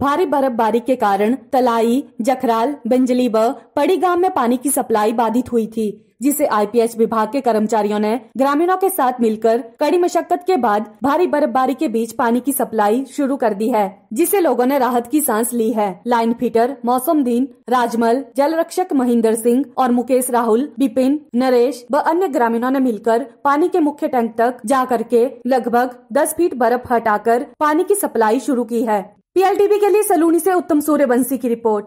भारी बर्फबारी के कारण तलाई जखराल बंजली व पड़ी गांव में पानी की सप्लाई बाधित हुई थी जिसे आईपीएच विभाग के कर्मचारियों ने ग्रामीणों के साथ मिलकर कड़ी मशक्कत के बाद भारी बर्फबारी के बीच पानी की सप्लाई शुरू कर दी है जिसे लोगों ने राहत की सांस ली है लाइन फीटर मौसम दीन राजमल जल रक्षक महेंद्र सिंह और मुकेश राहुल बिपिन नरेश व अन्य ग्रामीणों ने मिलकर पानी के मुख्य टैंक तक जा करके लगभग 10 फीट बर्फ हटाकर पानी की सप्लाई शुरू की है पीएलटीवी के लिए सलूनी से उत्तम सूर्यवंशी की रिपोर्ट